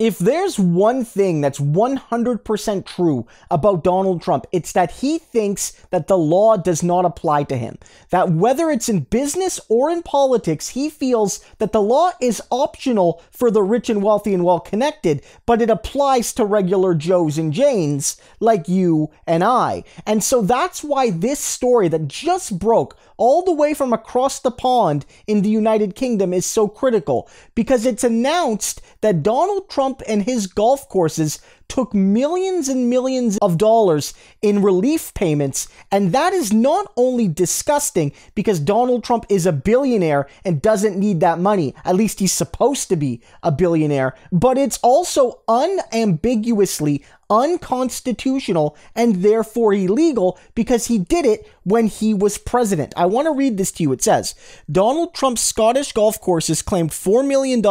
If there's one thing that's 100% true about Donald Trump, it's that he thinks that the law does not apply to him. That whether it's in business or in politics, he feels that the law is optional for the rich and wealthy and well connected, but it applies to regular Joes and Janes like you and I. And so that's why this story that just broke all the way from across the pond in the United Kingdom is so critical because it's announced that Donald Trump Trump and his golf courses took millions and millions of dollars in relief payments. And that is not only disgusting because Donald Trump is a billionaire and doesn't need that money, at least he's supposed to be a billionaire, but it's also unambiguously unconstitutional and therefore illegal because he did it when he was president. I want to read this to you. It says Donald Trump's Scottish golf courses claimed $4 million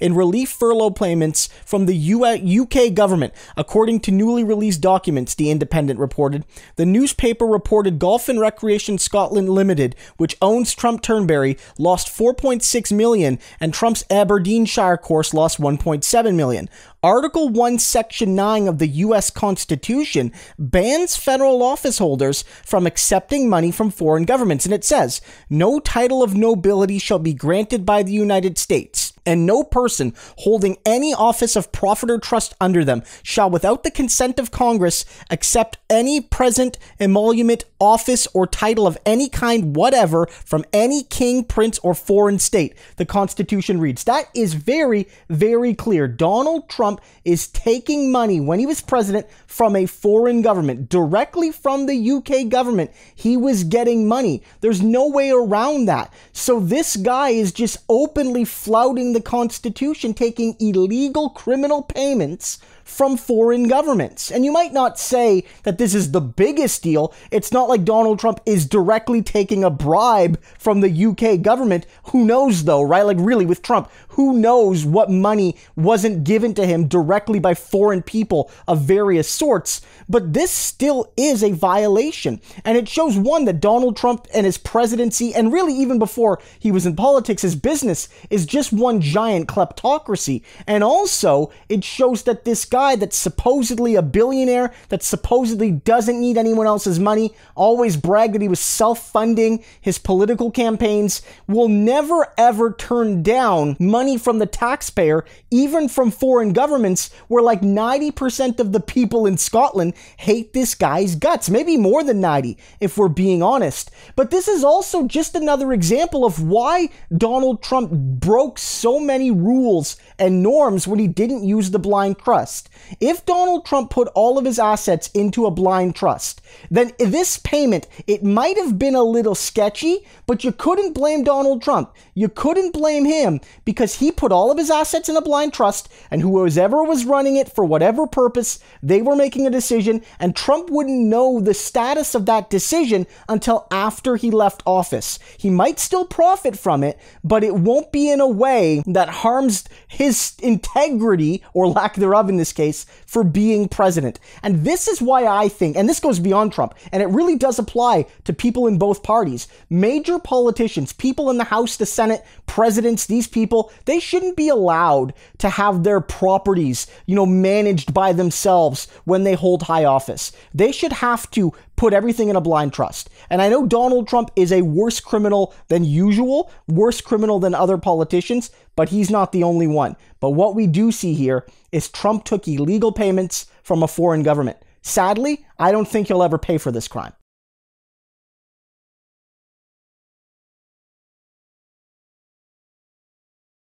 in relief furlough payments from the UK government, according to newly released documents, The Independent reported. The newspaper reported Golf and Recreation Scotland Limited, which owns Trump Turnberry, lost 4.6 million and Trump's Aberdeenshire course lost 1.7 million. Article 1, Section 9 of the the U.S. Constitution bans federal office holders from accepting money from foreign governments. And it says, no title of nobility shall be granted by the United States and no person holding any office of profit or trust under them shall, without the consent of Congress, accept any present emolument office, or title of any kind whatever from any king, prince, or foreign state. The Constitution reads. That is very, very clear. Donald Trump is taking money when he was president from a foreign government, directly from the UK government. He was getting money. There's no way around that. So this guy is just openly flouting the Constitution, taking illegal criminal payments from foreign governments. And you might not say that this is the biggest deal. It's not like Donald Trump is directly taking a bribe from the UK government. Who knows, though, right? Like, really, with Trump, who knows what money wasn't given to him directly by foreign people of various sorts? But this still is a violation. And it shows one that Donald Trump and his presidency, and really even before he was in politics, his business is just one giant kleptocracy. And also, it shows that this guy that's supposedly a billionaire, that supposedly doesn't need anyone else's money, always bragged that he was self funding his political campaigns, will never ever turn down money from the taxpayer, even from foreign governments, where like 90% of the people in Scotland hate this guy's guts. Maybe more than 90, if we're being honest. But this is also just another example of why Donald Trump broke so many rules and norms when he didn't use the blind trust. If Donald Trump put all of his assets into a blind trust, then this payment. It might have been a little sketchy, but you couldn't blame Donald Trump. You couldn't blame him because he put all of his assets in a blind trust, and whoever was running it for whatever purpose, they were making a decision, and Trump wouldn't know the status of that decision until after he left office. He might still profit from it, but it won't be in a way that harms his integrity or lack thereof in this case for being president. And this is why I think, and this goes beyond Trump, and it really does apply to people in both parties. Major politicians, people in the House, the Senate, presidents, these people, they shouldn't be allowed to have their properties, you know, managed by themselves when they hold high office. They should have to put everything in a blind trust. And I know Donald Trump is a worse criminal than usual, worse criminal than other politicians, but he's not the only one. But what we do see here is Trump took illegal payments from a foreign government. Sadly, I don't think he'll ever pay for this crime.